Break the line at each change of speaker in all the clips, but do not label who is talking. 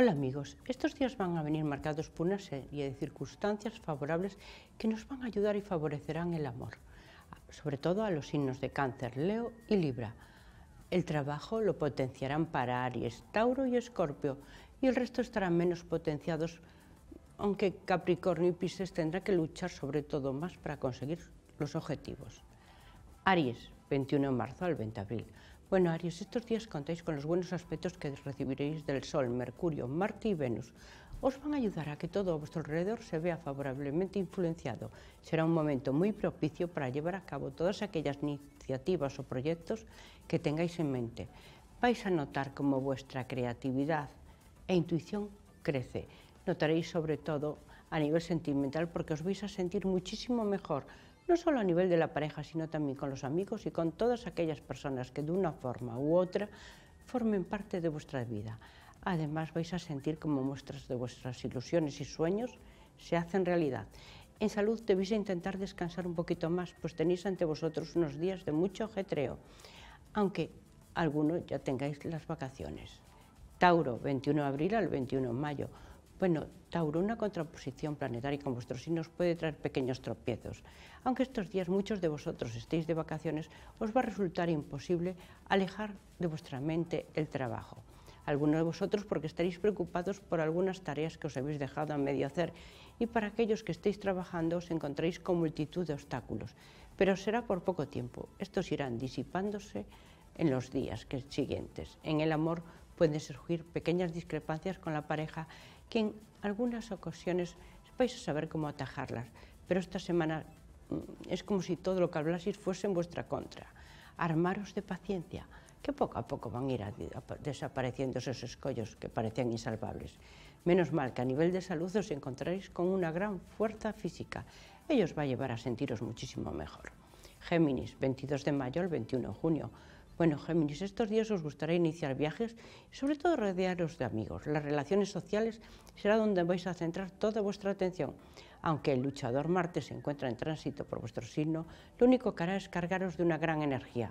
Hola amigos, estos días van a venir marcados por una serie de circunstancias favorables que nos van a ayudar y favorecerán el amor, sobre todo a los signos de cáncer, Leo y Libra. El trabajo lo potenciarán para Aries, Tauro y Escorpio y el resto estarán menos potenciados, aunque Capricornio y Pisces tendrá que luchar sobre todo más para conseguir los objetivos. Aries, 21 de marzo al 20 de abril. Bueno, Arios, estos días contáis con los buenos aspectos que recibiréis del Sol, Mercurio, Marte y Venus. Os van a ayudar a que todo a vuestro alrededor se vea favorablemente influenciado. Será un momento muy propicio para llevar a cabo todas aquellas iniciativas o proyectos que tengáis en mente. Vais a notar cómo vuestra creatividad e intuición crece. Notaréis sobre todo a nivel sentimental porque os vais a sentir muchísimo mejor, no solo a nivel de la pareja, sino también con los amigos y con todas aquellas personas que de una forma u otra formen parte de vuestra vida. Además vais a sentir como muestras de vuestras ilusiones y sueños se hacen realidad. En salud debéis intentar descansar un poquito más, pues tenéis ante vosotros unos días de mucho ajetreo, aunque algunos ya tengáis las vacaciones. Tauro, 21 de abril al 21 de mayo. Bueno, Tauro, una contraposición planetaria con vuestros signos puede traer pequeños tropiezos. Aunque estos días muchos de vosotros estéis de vacaciones, os va a resultar imposible alejar de vuestra mente el trabajo. Algunos de vosotros porque estaréis preocupados por algunas tareas que os habéis dejado a medio hacer y para aquellos que estéis trabajando os encontráis con multitud de obstáculos, pero será por poco tiempo. Estos irán disipándose en los días siguientes. En el amor pueden surgir pequeñas discrepancias con la pareja que en algunas ocasiones vais a saber cómo atajarlas, pero esta semana mm, es como si todo lo que hablaseis fuese en vuestra contra. Armaros de paciencia, que poco a poco van a ir desapareciendo esos escollos que parecían insalvables. Menos mal que a nivel de salud os encontráis con una gran fuerza física. Ellos va a llevar a sentiros muchísimo mejor. Géminis, 22 de mayo al 21 de junio. Bueno, Géminis, estos días os gustará iniciar viajes y sobre todo rodearos de amigos. Las relaciones sociales será donde vais a centrar toda vuestra atención. Aunque el luchador Marte se encuentra en tránsito por vuestro signo, lo único que hará es cargaros de una gran energía.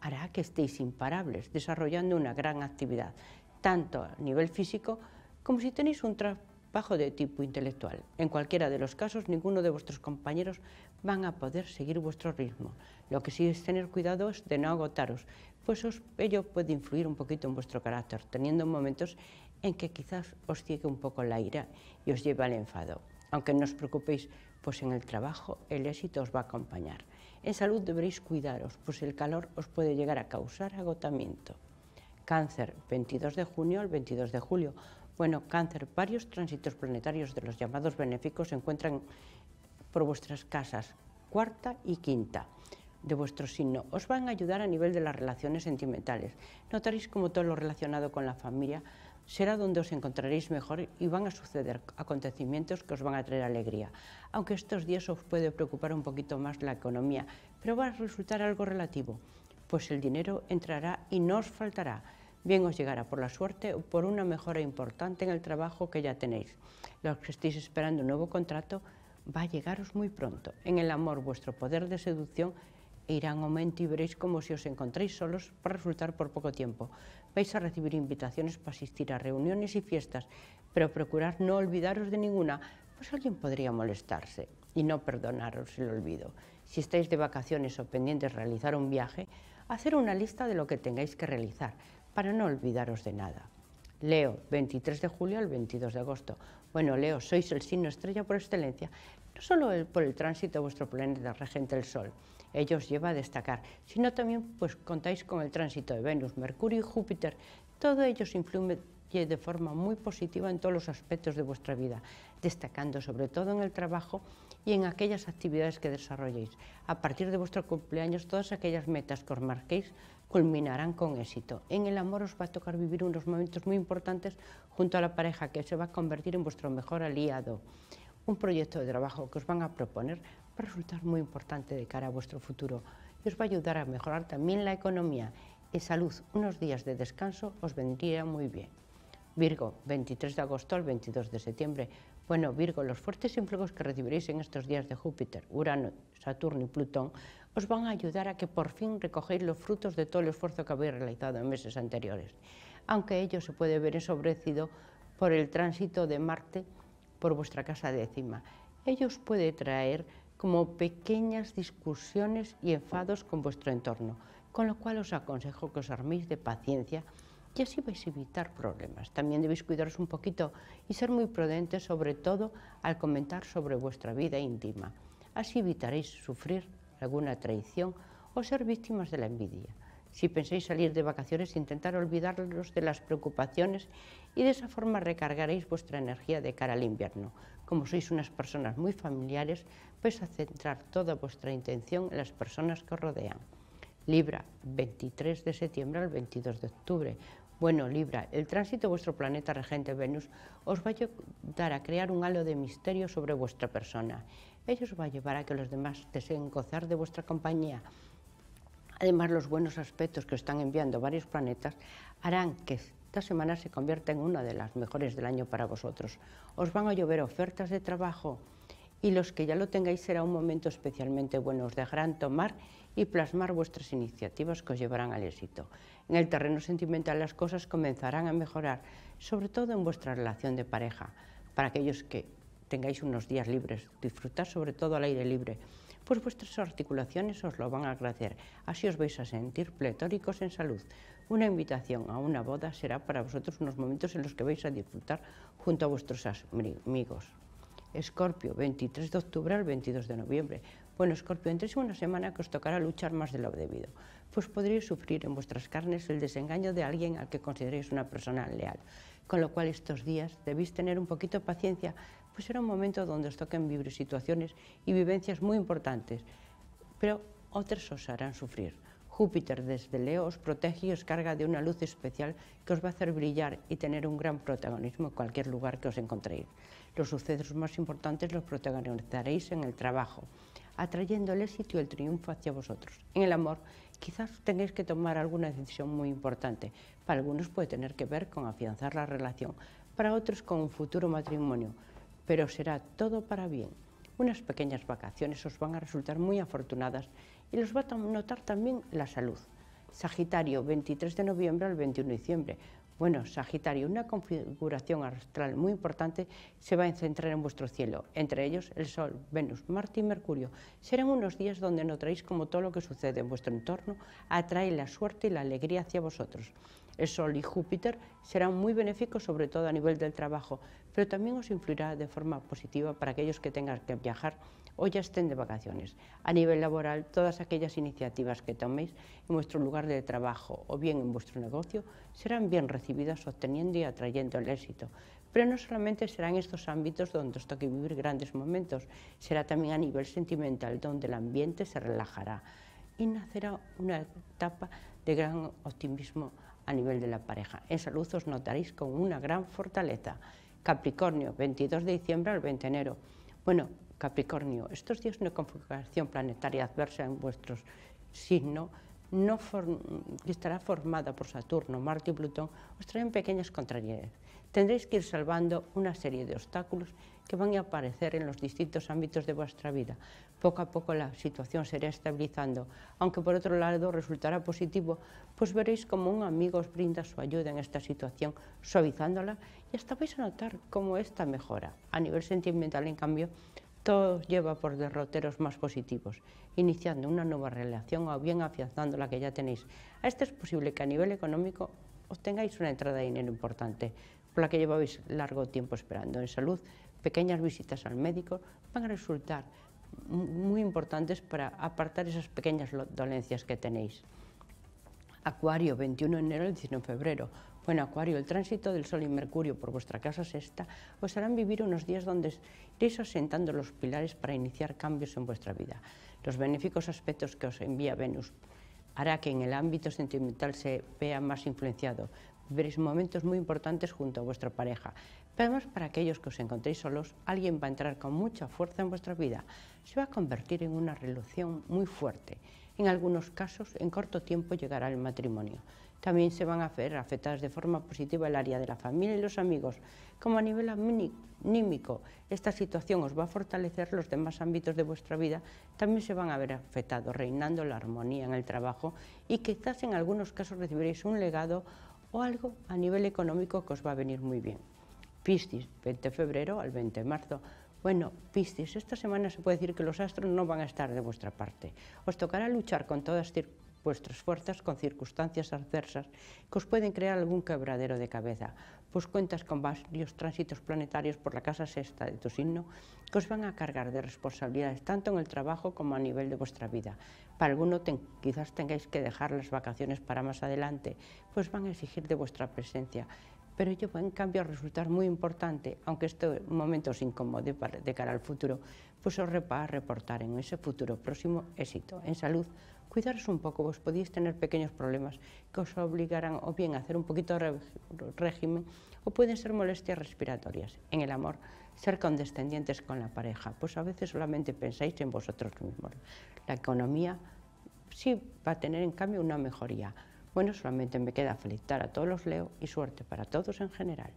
Hará que estéis imparables, desarrollando una gran actividad, tanto a nivel físico como si tenéis un, tránsito bajo de tipo intelectual. En cualquiera de los casos, ninguno de vuestros compañeros van a poder seguir vuestro ritmo. Lo que sí es tener cuidado es de no agotaros, pues os, ello puede influir un poquito en vuestro carácter, teniendo momentos en que quizás os ciegue un poco la ira y os lleve al enfado. Aunque no os preocupéis, pues en el trabajo el éxito os va a acompañar. En salud deberéis cuidaros, pues el calor os puede llegar a causar agotamiento. Cáncer, 22 de junio al 22 de julio. Bueno, cáncer, varios tránsitos planetarios de los llamados benéficos se encuentran por vuestras casas, cuarta y quinta de vuestro signo. Os van a ayudar a nivel de las relaciones sentimentales. Notaréis como todo lo relacionado con la familia será donde os encontraréis mejor y van a suceder acontecimientos que os van a traer alegría. Aunque estos días os puede preocupar un poquito más la economía, pero va a resultar algo relativo, pues el dinero entrará y no os faltará bien os llegará por la suerte o por una mejora importante en el trabajo que ya tenéis. Los que estéis esperando un nuevo contrato va a llegaros muy pronto. En el amor vuestro poder de seducción irá en aumento y veréis como si os encontréis solos para resultar por poco tiempo. Vais a recibir invitaciones para asistir a reuniones y fiestas, pero procurar no olvidaros de ninguna, pues alguien podría molestarse y no perdonaros el olvido. Si estáis de vacaciones o pendientes de realizar un viaje, hacer una lista de lo que tengáis que realizar, para no olvidaros de nada. Leo, 23 de julio al 22 de agosto. Bueno, Leo, sois el signo estrella por excelencia, no solo por el tránsito de vuestro planeta regente el Sol, ello os lleva a destacar, sino también pues contáis con el tránsito de Venus, Mercurio y Júpiter. Todo ello os influye y de forma muy positiva en todos los aspectos de vuestra vida, destacando sobre todo en el trabajo y en aquellas actividades que desarrolléis. A partir de vuestro cumpleaños, todas aquellas metas que os marquéis culminarán con éxito. En el amor os va a tocar vivir unos momentos muy importantes junto a la pareja que se va a convertir en vuestro mejor aliado. Un proyecto de trabajo que os van a proponer va a resultar muy importante de cara a vuestro futuro y os va a ayudar a mejorar también la economía. y salud, unos días de descanso os vendría muy bien. Virgo, 23 de agosto al 22 de septiembre. Bueno, Virgo, los fuertes influjos que recibiréis en estos días de Júpiter, Urano, Saturno y Plutón os van a ayudar a que por fin recogéis los frutos de todo el esfuerzo que habéis realizado en meses anteriores, aunque ello se puede ver ensobrecido por el tránsito de Marte por vuestra casa décima. Ello os puede traer como pequeñas discusiones y enfados con vuestro entorno, con lo cual os aconsejo que os arméis de paciencia y así vais a evitar problemas. También debéis cuidaros un poquito y ser muy prudentes, sobre todo al comentar sobre vuestra vida íntima. Así evitaréis sufrir alguna traición o ser víctimas de la envidia. Si pensáis salir de vacaciones, intentar olvidaros de las preocupaciones y de esa forma recargaréis vuestra energía de cara al invierno. Como sois unas personas muy familiares, vais a centrar toda vuestra intención en las personas que os rodean. Libra, 23 de septiembre al 22 de octubre. Bueno, Libra, el tránsito de vuestro planeta regente Venus os va a ayudar a crear un halo de misterio sobre vuestra persona. Ellos os va a llevar a que los demás deseen gozar de vuestra compañía. Además, los buenos aspectos que están enviando varios planetas harán que esta semana se convierta en una de las mejores del año para vosotros. Os van a llover ofertas de trabajo y los que ya lo tengáis será un momento especialmente bueno. Os dejarán tomar y plasmar vuestras iniciativas que os llevarán al éxito. En el terreno sentimental las cosas comenzarán a mejorar, sobre todo en vuestra relación de pareja. Para aquellos que tengáis unos días libres, ...disfrutar sobre todo al aire libre, pues vuestras articulaciones os lo van a agradecer. Así os vais a sentir pletóricos en salud. Una invitación a una boda será para vosotros unos momentos en los que vais a disfrutar junto a vuestros amigos. Escorpio, 23 de octubre al 22 de noviembre. Bueno, Escorpio, entréis en una semana que os tocará luchar más de lo debido, pues podréis sufrir en vuestras carnes el desengaño de alguien al que consideréis una persona leal. Con lo cual estos días debéis tener un poquito de paciencia, pues será un momento donde os toquen vivir situaciones y vivencias muy importantes, pero otras os harán sufrir. Júpiter desde Leo os protege y os carga de una luz especial que os va a hacer brillar y tener un gran protagonismo en cualquier lugar que os encontréis. Los sucesos más importantes los protagonizaréis en el trabajo atrayendo el éxito y el triunfo hacia vosotros. En el amor, quizás tengáis que tomar alguna decisión muy importante. Para algunos puede tener que ver con afianzar la relación, para otros con un futuro matrimonio, pero será todo para bien. Unas pequeñas vacaciones os van a resultar muy afortunadas y los va a notar también la salud. Sagitario, 23 de noviembre al 21 de diciembre. Bueno, Sagitario, una configuración astral muy importante se va a centrar en vuestro cielo, entre ellos el Sol, Venus, Marte y Mercurio. Serán unos días donde notaréis como todo lo que sucede en vuestro entorno atrae la suerte y la alegría hacia vosotros. El Sol y Júpiter serán muy benéficos, sobre todo a nivel del trabajo, pero también os influirá de forma positiva para aquellos que tengan que viajar o ya estén de vacaciones. A nivel laboral, todas aquellas iniciativas que toméis en vuestro lugar de trabajo o bien en vuestro negocio serán bien recibidas obteniendo y atrayendo el éxito. Pero no solamente serán estos ámbitos donde os toque vivir grandes momentos, será también a nivel sentimental donde el ambiente se relajará y nacerá una etapa de gran optimismo a nivel de la pareja. En salud os notaréis con una gran fortaleza. Capricornio, 22 de diciembre al 20 de enero. Bueno, Capricornio, estos días una configuración planetaria adversa en vuestro signo no estará formada por Saturno, Marte y Plutón, os traen pequeñas contrariedades. Tendréis que ir salvando una serie de obstáculos que van a aparecer en los distintos ámbitos de vuestra vida. Poco a poco la situación se irá estabilizando, aunque por otro lado resultará positivo, pues veréis como un amigo os brinda su ayuda en esta situación, suavizándola y hasta vais a notar cómo esta mejora. A nivel sentimental, en cambio, esto lleva por derroteros más positivos, iniciando una nueva relación o bien afianzando la que ya tenéis. A esto es posible que a nivel económico obtengáis una entrada de dinero importante, por la que lleváis largo tiempo esperando. En salud, pequeñas visitas al médico van a resultar muy importantes para apartar esas pequeñas dolencias que tenéis. Acuario, 21 de enero al 19 de febrero, bueno, Acuario, el tránsito del Sol y Mercurio por vuestra casa sexta os harán vivir unos días donde iréis asentando los pilares para iniciar cambios en vuestra vida. Los benéficos aspectos que os envía Venus hará que en el ámbito sentimental se vea más influenciado. Veréis momentos muy importantes junto a vuestra pareja. Pero además, para aquellos que os encontréis solos, alguien va a entrar con mucha fuerza en vuestra vida. Se va a convertir en una relación muy fuerte. En algunos casos, en corto tiempo llegará el matrimonio también se van a ver afectadas de forma positiva el área de la familia y los amigos, como a nivel anímico. Esta situación os va a fortalecer los demás ámbitos de vuestra vida, también se van a ver afectados, reinando la armonía en el trabajo y quizás en algunos casos recibiréis un legado o algo a nivel económico que os va a venir muy bien. Piscis, 20 de febrero al 20 de marzo. Bueno, Piscis, esta semana se puede decir que los astros no van a estar de vuestra parte. Os tocará luchar con todas circunstancias vuestras fuerzas con circunstancias adversas que os pueden crear algún quebradero de cabeza, pues cuentas con varios tránsitos planetarios por la casa sexta de tu signo que os van a cargar de responsabilidades tanto en el trabajo como a nivel de vuestra vida. Para alguno quizás tengáis que dejar las vacaciones para más adelante, pues van a exigir de vuestra presencia, pero ello en cambio resultar muy importante, aunque este momento os incomode de cara al futuro, pues os va a reportar en ese futuro próximo éxito en salud, cuidaros un poco, vos podéis tener pequeños problemas que os obligarán o bien a hacer un poquito de régimen o pueden ser molestias respiratorias. En el amor, ser condescendientes con la pareja, pues a veces solamente pensáis en vosotros mismos. La economía sí va a tener en cambio una mejoría. Bueno, solamente me queda felicitar a todos los Leo y suerte para todos en general.